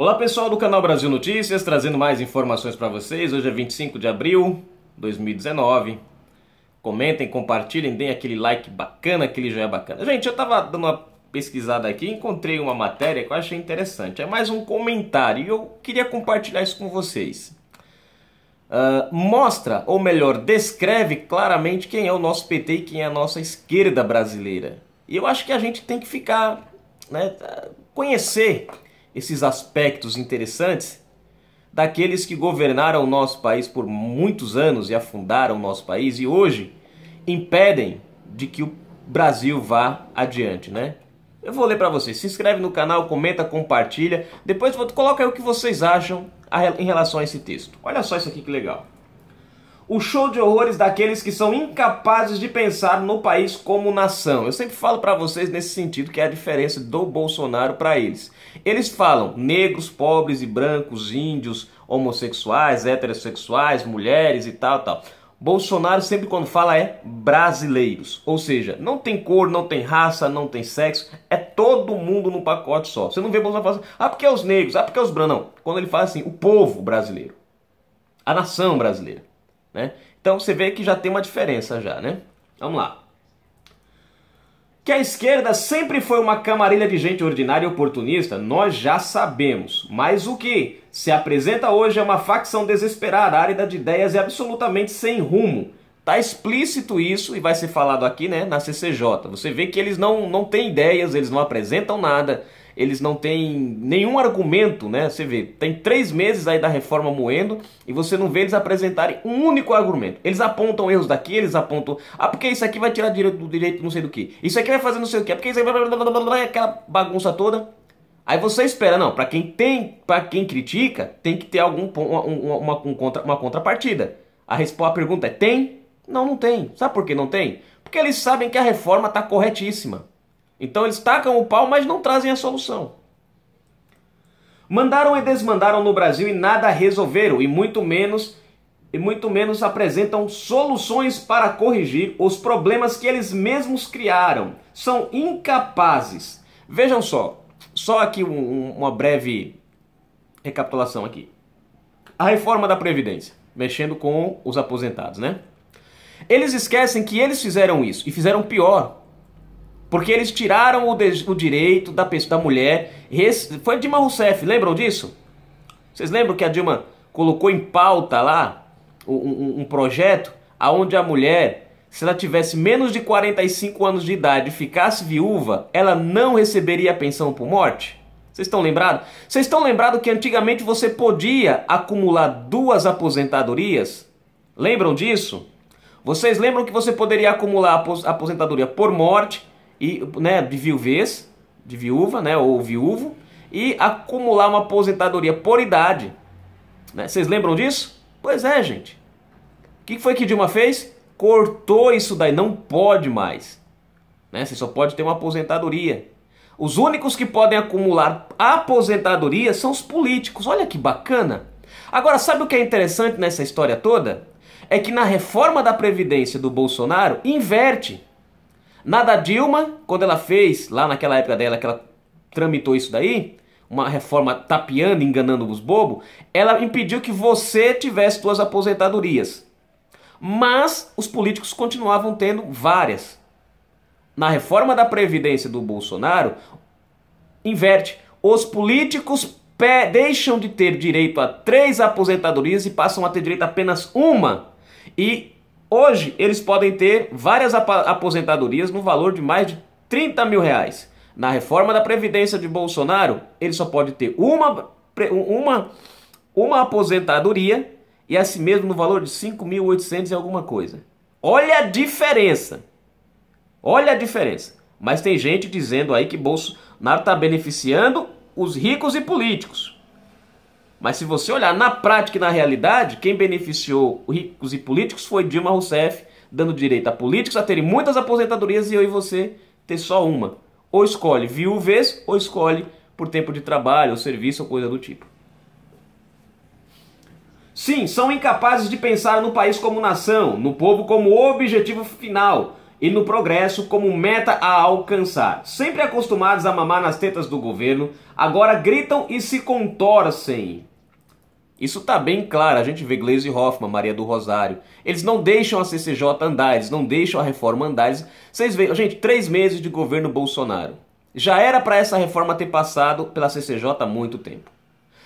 Olá pessoal do canal Brasil Notícias, trazendo mais informações para vocês. Hoje é 25 de abril de 2019. Comentem, compartilhem, deem aquele like bacana, aquele joinha bacana. Gente, eu estava dando uma pesquisada aqui e encontrei uma matéria que eu achei interessante. É mais um comentário e eu queria compartilhar isso com vocês. Uh, mostra, ou melhor, descreve claramente quem é o nosso PT e quem é a nossa esquerda brasileira. E eu acho que a gente tem que ficar, né, conhecer esses aspectos interessantes daqueles que governaram o nosso país por muitos anos e afundaram o nosso país e hoje impedem de que o Brasil vá adiante, né? Eu vou ler para vocês. Se inscreve no canal, comenta, compartilha. Depois coloca aí o que vocês acham em relação a esse texto. Olha só isso aqui que legal o show de horrores daqueles que são incapazes de pensar no país como nação. Eu sempre falo para vocês nesse sentido que é a diferença do Bolsonaro para eles. Eles falam negros, pobres e brancos, índios, homossexuais, heterossexuais, mulheres e tal, tal. Bolsonaro sempre quando fala é brasileiros, ou seja, não tem cor, não tem raça, não tem sexo, é todo mundo no pacote só. Você não vê Bolsonaro falando, assim, ah, porque é os negros, ah, porque é os brancos, não. Quando ele fala assim, o povo brasileiro, a nação brasileira né? Então você vê que já tem uma diferença já, né? Vamos lá. Que a esquerda sempre foi uma camarilha de gente ordinária e oportunista, nós já sabemos. Mas o que se apresenta hoje é uma facção desesperada, árida de ideias e absolutamente sem rumo. Tá explícito isso e vai ser falado aqui, né, na CCJ. Você vê que eles não, não têm ideias, eles não apresentam nada eles não têm nenhum argumento, né? Você vê, tem três meses aí da reforma moendo e você não vê eles apresentarem um único argumento. Eles apontam erros daqui, eles apontam, ah, porque isso aqui vai tirar direito do direito não sei do que, isso aqui vai fazer não sei o que, porque isso aqui... aquela bagunça toda. Aí você espera, não, para quem tem, para quem critica, tem que ter algum uma, uma, uma, contra, uma contrapartida. A resposta à pergunta é: tem? Não, não tem. Sabe por que não tem? Porque eles sabem que a reforma está corretíssima. Então eles tacam o pau, mas não trazem a solução. Mandaram e desmandaram no Brasil e nada resolveram, e muito menos e muito menos apresentam soluções para corrigir os problemas que eles mesmos criaram. São incapazes. Vejam só, só aqui um, uma breve recapitulação aqui. A reforma da previdência, mexendo com os aposentados, né? Eles esquecem que eles fizeram isso e fizeram pior, porque eles tiraram o, de, o direito da, da mulher. Res, foi Dilma Rousseff, lembram disso? Vocês lembram que a Dilma colocou em pauta lá um, um projeto aonde a mulher, se ela tivesse menos de 45 anos de idade e ficasse viúva, ela não receberia a pensão por morte? Vocês estão lembrados? Vocês estão lembrados que antigamente você podia acumular duas aposentadorias? Lembram disso? Vocês lembram que você poderia acumular a aposentadoria por morte e né, de viuvez, de viúva, né, ou viúvo, e acumular uma aposentadoria por idade. Né? Vocês lembram disso? Pois é, gente. O que foi que Dilma fez? Cortou isso daí, não pode mais. Né? Você só pode ter uma aposentadoria. Os únicos que podem acumular aposentadoria são os políticos. Olha que bacana. Agora, sabe o que é interessante nessa história toda? É que na reforma da Previdência do Bolsonaro, inverte. Na da Dilma, quando ela fez, lá naquela época dela, que ela tramitou isso daí, uma reforma tapeando, enganando os bobos, ela impediu que você tivesse suas aposentadorias. Mas os políticos continuavam tendo várias. Na reforma da Previdência do Bolsonaro, inverte. Os políticos deixam de ter direito a três aposentadorias e passam a ter direito a apenas uma. E Hoje eles podem ter várias aposentadorias no valor de mais de 30 mil reais. Na reforma da Previdência de Bolsonaro, ele só pode ter uma, uma, uma aposentadoria e assim mesmo no valor de 5.800 e alguma coisa. Olha a diferença. Olha a diferença. Mas tem gente dizendo aí que Bolsonaro está beneficiando os ricos e políticos. Mas se você olhar na prática e na realidade, quem beneficiou ricos e políticos foi Dilma Rousseff, dando direito a políticos a terem muitas aposentadorias e eu e você ter só uma. Ou escolhe viúves, ou escolhe por tempo de trabalho, ou serviço, ou coisa do tipo. Sim, são incapazes de pensar no país como nação, no povo como objetivo final e no progresso como meta a alcançar. Sempre acostumados a mamar nas tetas do governo, agora gritam e se contorcem isso está bem claro, a gente vê Gleisi Hoffmann, Maria do Rosário. Eles não deixam a CCJ andar, eles não deixam a reforma andar. Vocês veem, gente, três meses de governo Bolsonaro. Já era para essa reforma ter passado pela CCJ há muito tempo.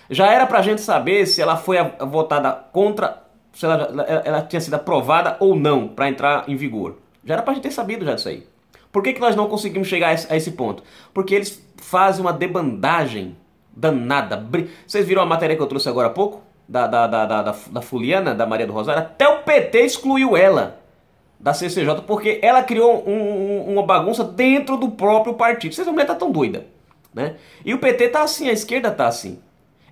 Já era para a gente saber se ela foi votada contra, se ela, ela tinha sido aprovada ou não para entrar em vigor. Já era para a gente ter sabido já disso aí. Por que, que nós não conseguimos chegar a esse ponto? Porque eles fazem uma debandagem danada. Vocês viram a matéria que eu trouxe agora há pouco? da, da, da, da, da Fuliana, da Maria do Rosário, até o PT excluiu ela da CCJ, porque ela criou um, um, uma bagunça dentro do próprio partido. Vocês mulher tá tão doida, né? E o PT tá assim, a esquerda tá assim.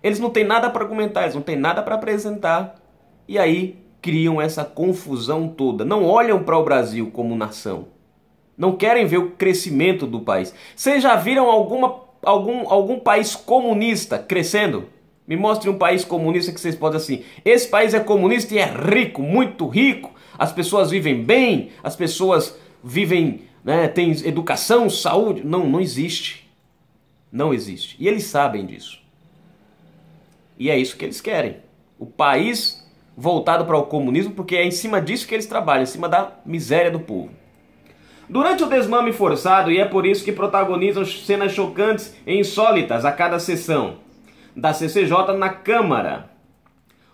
Eles não têm nada para argumentar, eles não têm nada para apresentar. E aí criam essa confusão toda. Não olham para o Brasil como nação. Não querem ver o crescimento do país. Vocês já viram alguma, algum, algum país comunista crescendo? Me mostre um país comunista que vocês podem assim. Esse país é comunista e é rico, muito rico. As pessoas vivem bem, as pessoas vivem, né, tem educação, saúde. Não, não existe. Não existe. E eles sabem disso. E é isso que eles querem. O país voltado para o comunismo, porque é em cima disso que eles trabalham, em cima da miséria do povo. Durante o desmame forçado, e é por isso que protagonizam cenas chocantes e insólitas a cada sessão da CCJ na Câmara.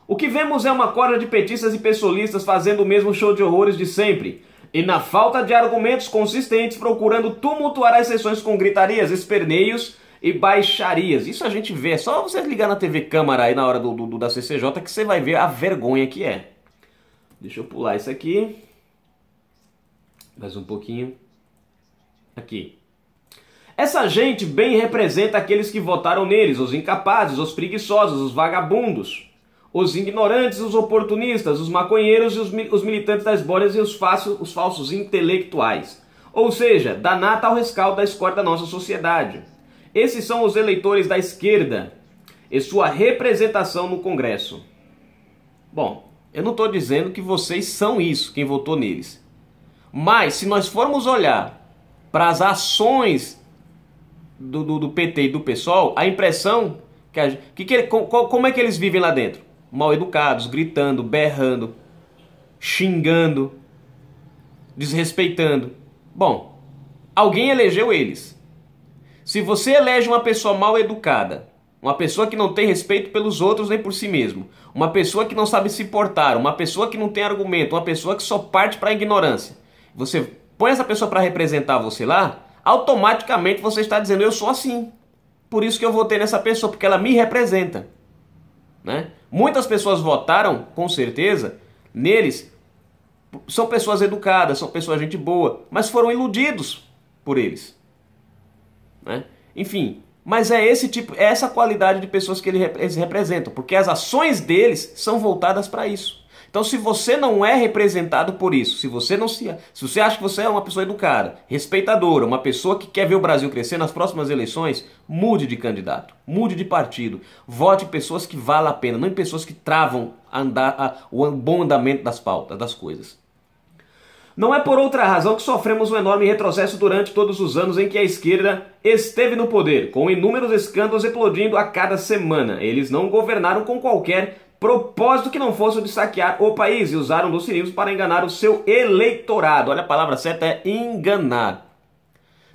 O que vemos é uma corda de petistas e pessoalistas fazendo o mesmo show de horrores de sempre, e na falta de argumentos consistentes procurando tumultuar as sessões com gritarias, esperneios e baixarias. Isso a gente vê, é só você ligar na TV Câmara aí na hora do, do, da CCJ que você vai ver a vergonha que é. Deixa eu pular isso aqui. Mais um pouquinho. Aqui. Essa gente bem representa aqueles que votaram neles, os incapazes, os preguiçosos, os vagabundos, os ignorantes, os oportunistas, os maconheiros e os, os militantes das bolhas e os, os falsos intelectuais. Ou seja, da nata ao rescaldo da escória da nossa sociedade. Esses são os eleitores da esquerda e sua representação no Congresso. Bom, eu não estou dizendo que vocês são isso, quem votou neles. Mas se nós formos olhar para as ações do, do, do, PT e do PSOL, a impressão que, a, que, que co, como é que eles vivem lá dentro? Mal educados, gritando, berrando, xingando, desrespeitando. Bom, alguém elegeu eles. Se você elege uma pessoa mal educada, uma pessoa que não tem respeito pelos outros nem por si mesmo, uma pessoa que não sabe se portar, uma pessoa que não tem argumento, uma pessoa que só parte para a ignorância, você põe essa pessoa para representar você lá, automaticamente você está dizendo: eu sou assim. Por isso que eu votei nessa pessoa, porque ela me representa. Né? Muitas pessoas votaram, com certeza, neles. São pessoas educadas, são pessoas gente boa, mas foram iludidos por eles. Né? Enfim, mas é esse tipo, é essa qualidade de pessoas que eles representam, porque as ações deles são voltadas para isso. Então, se você não é representado por isso, se você não se, se você acha que você é uma pessoa educada, respeitadora, uma pessoa que quer ver o Brasil crescer nas próximas eleições, mude de candidato, mude de partido, vote em pessoas que valem a pena, não em pessoas que travam andar, a, o bom andamento das pautas, das coisas. Não é por outra razão que sofremos um enorme retrocesso durante todos os anos em que a esquerda esteve no poder, com inúmeros escândalos explodindo a cada semana. Eles não governaram com qualquer propósito que não fosse o de saquear o país e usar dos Lucirinhos para enganar o seu eleitorado. Olha, a palavra certa é enganar.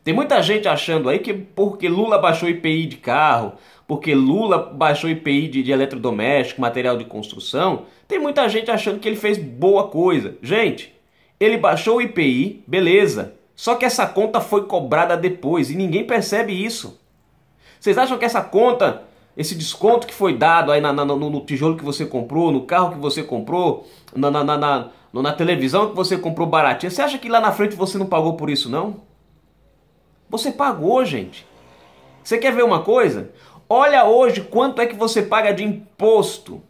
Tem muita gente achando aí que porque Lula baixou IPI de carro, porque Lula baixou IPI de, de eletrodoméstico, material de construção, tem muita gente achando que ele fez boa coisa. Gente, ele baixou o IPI, beleza. Só que essa conta foi cobrada depois e ninguém percebe isso. Vocês acham que essa conta esse desconto que foi dado aí na, na, no, no, tijolo que você comprou, no carro que você comprou, na, na, na televisão que você comprou baratinha, você acha que lá na frente você não pagou por isso não? Você pagou, gente. Você quer ver uma coisa? Olha hoje quanto é que você paga de imposto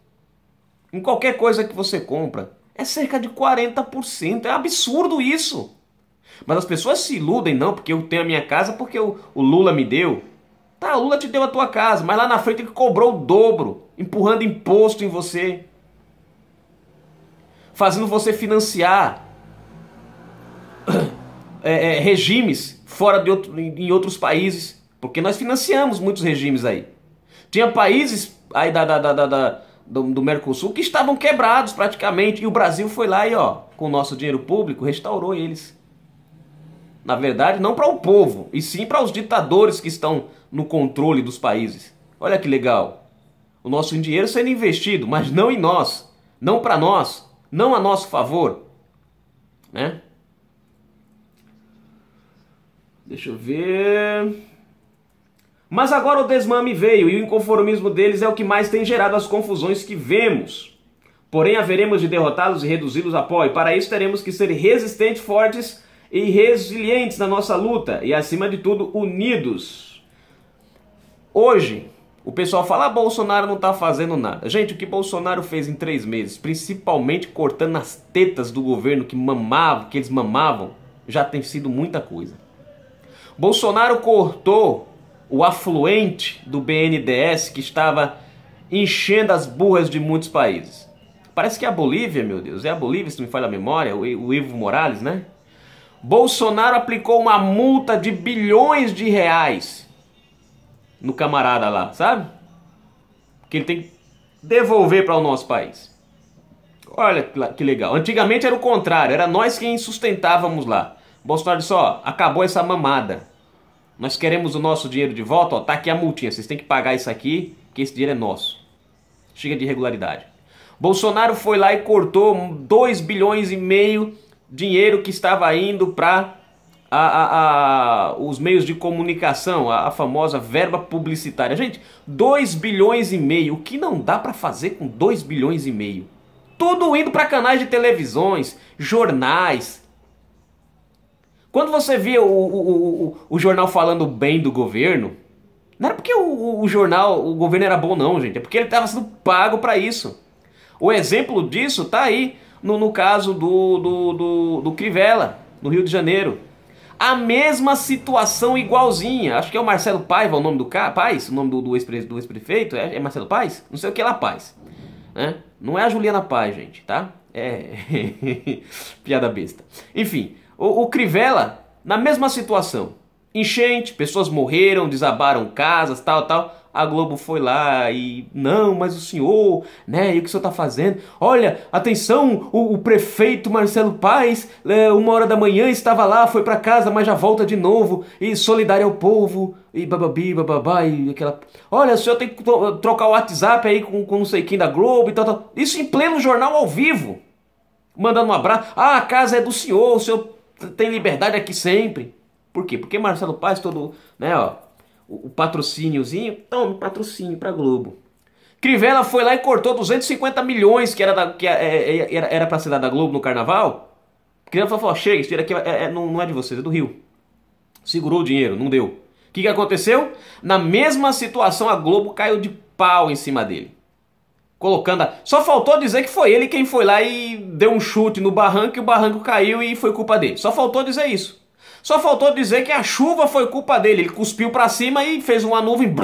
em qualquer coisa que você compra. É cerca de 40%. É absurdo isso. Mas as pessoas se iludem, não, porque eu tenho a minha casa porque o, o Lula me deu. Tá, Lula te deu a tua casa, mas lá na frente ele cobrou o dobro, empurrando imposto em você, fazendo você financiar é, é, regimes fora de outro, em outros países, porque nós financiamos muitos regimes aí. Tinha países aí da, da, da, da do, do, Mercosul que estavam quebrados praticamente, e o Brasil foi lá e, ó, com o nosso dinheiro público, restaurou eles. Na verdade, não para o povo, e sim para os ditadores que estão no controle dos países. Olha que legal. O nosso dinheiro sendo investido, mas não em nós, não para nós, não a nosso favor, né? Deixa eu ver. Mas agora o desmame veio e o inconformismo deles é o que mais tem gerado as confusões que vemos. Porém, haveremos de derrotá-los e reduzi-los a pó, e para isso teremos que ser resistentes, fortes e resilientes na nossa luta, e acima de tudo, unidos. Hoje, o pessoal fala, ah, Bolsonaro não está fazendo nada. Gente, o que Bolsonaro fez em três meses, principalmente cortando as tetas do governo que mamava, que eles mamavam, já tem sido muita coisa. Bolsonaro cortou o afluente do BNDS que estava enchendo as burras de muitos países. Parece que é a Bolívia, meu Deus, é a Bolívia, se não me falha a memória, o Evo Morales, né? Bolsonaro aplicou uma multa de bilhões de reais no camarada lá, sabe? Que ele tem que devolver para o nosso país. Olha que legal. Antigamente era o contrário, era nós quem sustentávamos lá. Bolsonaro disse, ó, acabou essa mamada. Nós queremos o nosso dinheiro de volta, ó, tá aqui a multinha, vocês têm que pagar isso aqui, que esse dinheiro é nosso. Chega de irregularidade. Bolsonaro foi lá e cortou 2 bilhões e meio dinheiro que estava indo para a, a, a, os meios de comunicação, a, famosa verba publicitária. Gente, 2 bilhões e meio, o que não dá para fazer com 2 bilhões e meio? Tudo indo para canais de televisões, jornais. Quando você via o, o, o, o, jornal falando bem do governo, não era porque o jornal, o governo era bom não, gente, é porque ele estava sendo pago para isso. O exemplo disso tá aí no, no caso do, do, do, do Crivella, no Rio de Janeiro a mesma situação igualzinha. Acho que é o Marcelo Paiva o nome do cara, Paz, o nome do, do ex-prefeito, é, é, Marcelo Paz? Não sei o que é lá Paz, né? Não é a Juliana Paz, gente, tá? É, piada besta. Enfim, o, o Crivella, na mesma situação, enchente, pessoas morreram, desabaram casas, tal, tal a Globo foi lá e não, mas o senhor, né? E o que o senhor tá fazendo? Olha, atenção, o, o prefeito Marcelo Paes, é, uma hora da manhã estava lá, foi para casa, mas já volta de novo e solidário ao povo e bababi, bababá e aquela. Olha, o senhor tem que trocar o WhatsApp aí com, com não sei quem da Globo e tal, tal. Isso em pleno jornal ao vivo, mandando um abraço. Ah, a casa é do senhor, o senhor tem liberdade aqui sempre. Por quê? Porque Marcelo Paes todo, né, ó, o, patrocíniozinho, tome patrocínio para Globo. Crivella foi lá e cortou 250 milhões que era da, que é, é, é, era era para cidade da Globo no Carnaval. Crivella falou, falou chega, isso aqui é, é, não, não é de vocês, é do Rio. Segurou o dinheiro, não deu. O que, que aconteceu? Na mesma situação a Globo caiu de pau em cima dele. Colocando a... Só faltou dizer que foi ele quem foi lá e deu um chute no barranco e o barranco caiu e foi culpa dele. Só faltou dizer isso. Só faltou dizer que a chuva foi culpa dele. Ele cuspiu para cima e fez uma nuvem.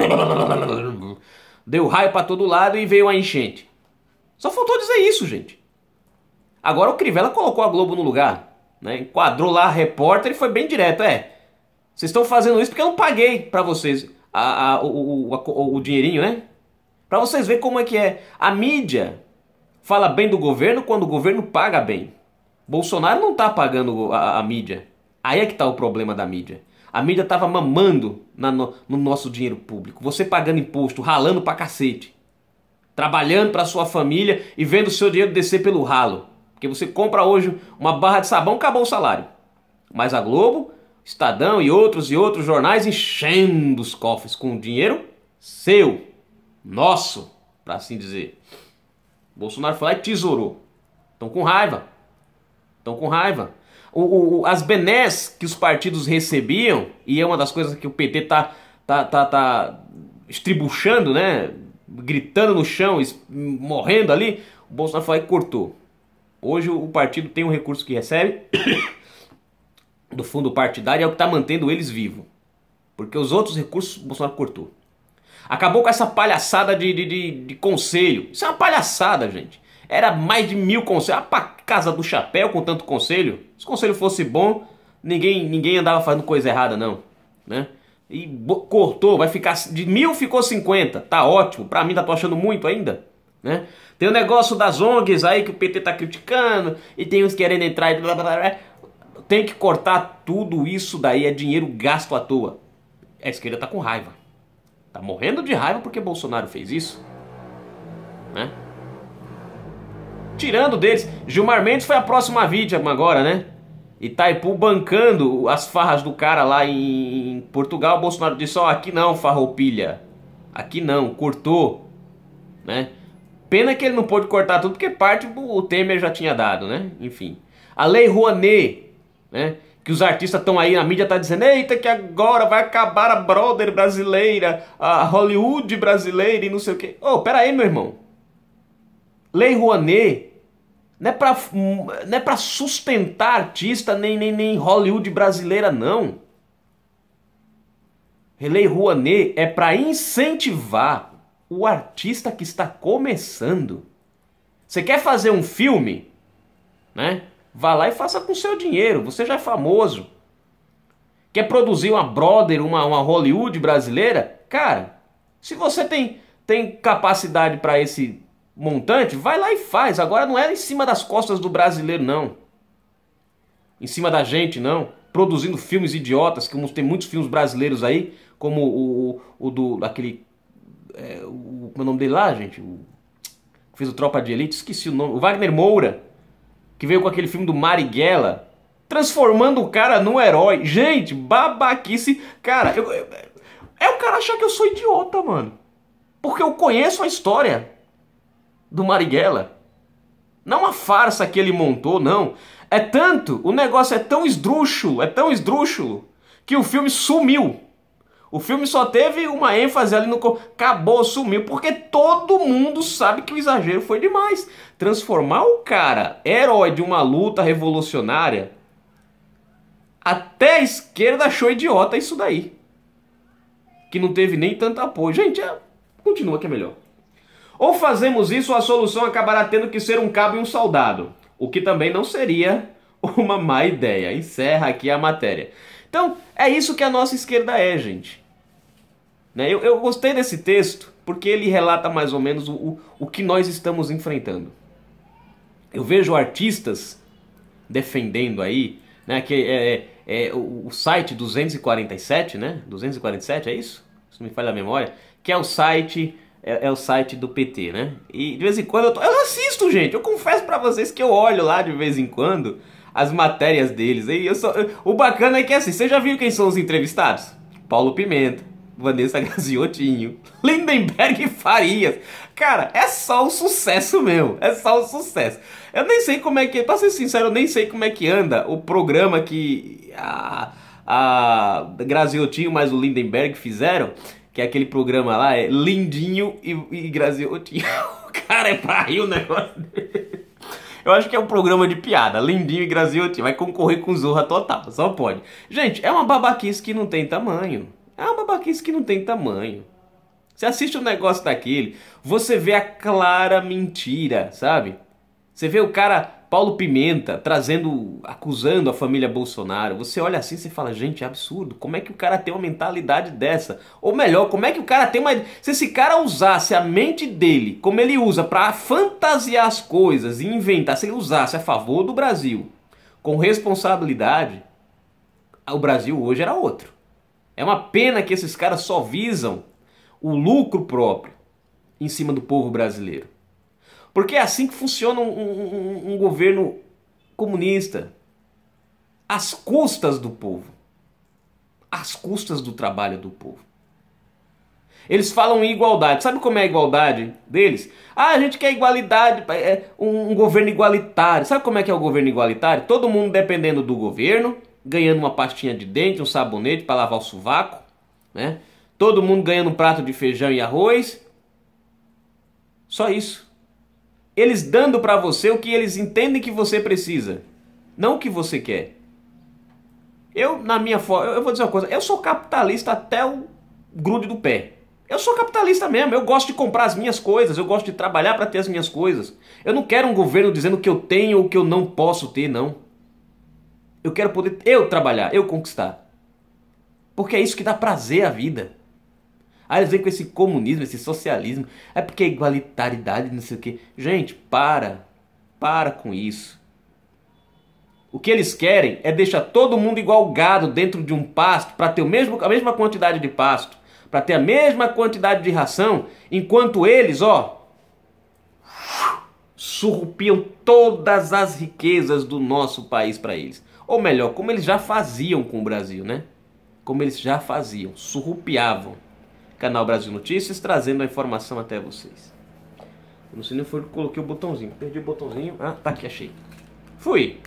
Deu raio para todo lado e veio a enchente. Só faltou dizer isso, gente. Agora o Crivella colocou a Globo no lugar. Né? Enquadrou lá a repórter e foi bem direto. É, vocês estão fazendo isso porque eu não paguei para vocês a, a, o, o, o dinheirinho, né? Para vocês verem como é que é. A mídia fala bem do governo quando o governo paga bem. Bolsonaro não tá pagando a, a mídia. Aí é que está o problema da mídia. A mídia estava mamando no, no nosso dinheiro público. Você pagando imposto, ralando pra cacete. Trabalhando pra sua família e vendo o seu dinheiro descer pelo ralo. Porque você compra hoje uma barra de sabão, acabou o salário. Mas a Globo, Estadão e outros e outros jornais enchendo os cofres com dinheiro seu, nosso, para assim dizer. Bolsonaro foi lá e tesourou. Estão com raiva. Estão com raiva o, o, as benés que os partidos recebiam, e é uma das coisas que o PT tá, tá, tá, tá estribuchando, né? Gritando no chão, morrendo ali, o Bolsonaro foi e cortou. Hoje o partido tem um recurso que recebe do fundo partidário, é o que está mantendo eles vivos. Porque os outros recursos o Bolsonaro cortou. Acabou com essa palhaçada de, de, de, de conselho. Isso é uma palhaçada, gente. Era mais de mil conselhos. Ah, pra casa do chapéu com tanto conselho. Se o conselho fosse bom, ninguém, ninguém andava fazendo coisa errada, não. Né? E cortou, vai ficar. De mil ficou 50. Tá ótimo. Pra mim, tá tô achando muito ainda. Né? Tem o negócio das ONGs aí que o PT tá criticando. E tem uns querendo entrar e blá blá blá. Tem que cortar tudo isso daí. É dinheiro gasto à toa. A esquerda tá com raiva. Tá morrendo de raiva porque Bolsonaro fez isso. Né? tirando deles. Gilmar Mendes foi a próxima vítima agora, né? Itaipu bancando as farras do cara lá em Portugal. Bolsonaro disse: Ó, oh, aqui não, farroupilha. Aqui não, cortou. Né? Pena que ele não pôde cortar tudo, porque parte o Temer já tinha dado, né? Enfim. A Lei Rouanet, né? Que os artistas estão aí, a mídia tá dizendo, eita, que agora vai acabar a brother brasileira, a Hollywood brasileira e não sei o quê. Ô, oh, pera aí, meu irmão. Lei Rouanet não é para é sustentar artista nem, nem nem Hollywood brasileira não. Relei Rouanet é para incentivar o artista que está começando. Você quer fazer um filme, né? Vá lá e faça com seu dinheiro, você já é famoso. Quer produzir uma brother, uma, uma Hollywood brasileira? Cara, se você tem, tem capacidade para esse montante, vai lá e faz. Agora não é em cima das costas do brasileiro, não. Em cima da gente, não. Produzindo filmes idiotas, que tem muitos filmes brasileiros aí, como o, o, o do. aquele. É, o, como é o nome dele lá, gente? O, fez o Tropa de Elite, esqueci o nome. O Wagner Moura, que veio com aquele filme do Marighella, transformando o cara num herói. Gente, babaquice. Cara, eu, eu, é o cara achar que eu sou idiota, mano. Porque eu conheço a história do Marighella. Não a farsa que ele montou, não. É tanto, o negócio é tão esdrúxulo, é tão esdrúxulo, que o filme sumiu. O filme só teve uma ênfase ali no. Acabou, sumiu, porque todo mundo sabe que o exagero foi demais. Transformar o cara herói de uma luta revolucionária. Até a esquerda achou idiota isso daí. Que não teve nem tanto apoio. Gente, é... continua que é melhor. Ou fazemos isso, ou a solução acabará tendo que ser um cabo e um soldado, o que também não seria uma má ideia. Encerra aqui a matéria. Então, é isso que a nossa esquerda é, gente. Né? Eu, eu gostei desse texto porque ele relata mais ou menos o, o, o que nós estamos enfrentando. Eu vejo artistas defendendo aí, né, que é, é, é o, o site 247, né? 247 é isso? Se não me falha a memória, que é o site é, é, o site do PT, né? E de vez em quando eu, tô, eu assisto, gente. Eu confesso para vocês que eu olho lá de vez em quando as matérias deles. E eu o bacana é que assim, você já viu quem são os entrevistados? Paulo Pimenta, Vanessa Gaziotinho, Lindenberg Farias. Cara, é só um sucesso meu. É só um sucesso. Eu nem sei como é que, pra ser sincero, eu nem sei como é que anda o programa que a, a Graziotinho mais o Lindenberg fizeram que é aquele programa lá, é lindinho e, e graziotinho. O cara é pra rir o negócio dele. Eu acho que é um programa de piada, lindinho e graziotinho. Vai concorrer com Zorra Total, só pode. Gente, é uma babaquice que não tem tamanho. É uma babaquice que não tem tamanho. Você assiste um negócio daquele, você vê a clara mentira, sabe? Você vê o cara Paulo Pimenta trazendo, acusando a família Bolsonaro. Você olha assim e fala, gente, é absurdo. Como é que o cara tem uma mentalidade dessa? Ou melhor, como é que o cara tem uma. Se esse cara usasse a mente dele, como ele usa para fantasiar as coisas e inventar, se ele usasse a favor do Brasil com responsabilidade, o Brasil hoje era outro. É uma pena que esses caras só visam o lucro próprio em cima do povo brasileiro. Porque é assim que funciona um, um, um governo comunista. Às custas do povo. Às custas do trabalho do povo. Eles falam em igualdade. Sabe como é a igualdade deles? Ah, a gente quer igualdade, é, é um, um governo igualitário. Sabe como é que é o governo igualitário? Todo mundo dependendo do governo, ganhando uma pastinha de dente, um sabonete para lavar o sovaco, né? Todo mundo ganhando um prato de feijão e arroz. Só isso. Eles dando para você o que eles entendem que você precisa, não o que você quer. Eu, na minha forma, eu vou dizer uma coisa, eu sou capitalista até o grude do pé. Eu sou capitalista mesmo, eu gosto de comprar as minhas coisas, eu gosto de trabalhar para ter as minhas coisas. Eu não quero um governo dizendo que eu tenho ou que eu não posso ter, não. Eu quero poder eu trabalhar, eu conquistar. Porque é isso que dá prazer à vida. Aí ah, eles vêm com esse comunismo, esse socialismo. É porque é igualitaridade, não sei o quê. Gente, para. Para com isso. O que eles querem é deixar todo mundo igual gado dentro de um pasto para ter o mesmo, a mesma quantidade de pasto, para ter a mesma quantidade de ração, enquanto eles, ó, surrupiam todas as riquezas do nosso país para eles. Ou melhor, como eles já faziam com o Brasil, né? Como eles já faziam, surrupiavam canal Brasil Notícias, trazendo a informação até vocês. Eu não sei nem foi que coloquei o botãozinho. Perdi o botãozinho. Ah, tá aqui, achei. Fui!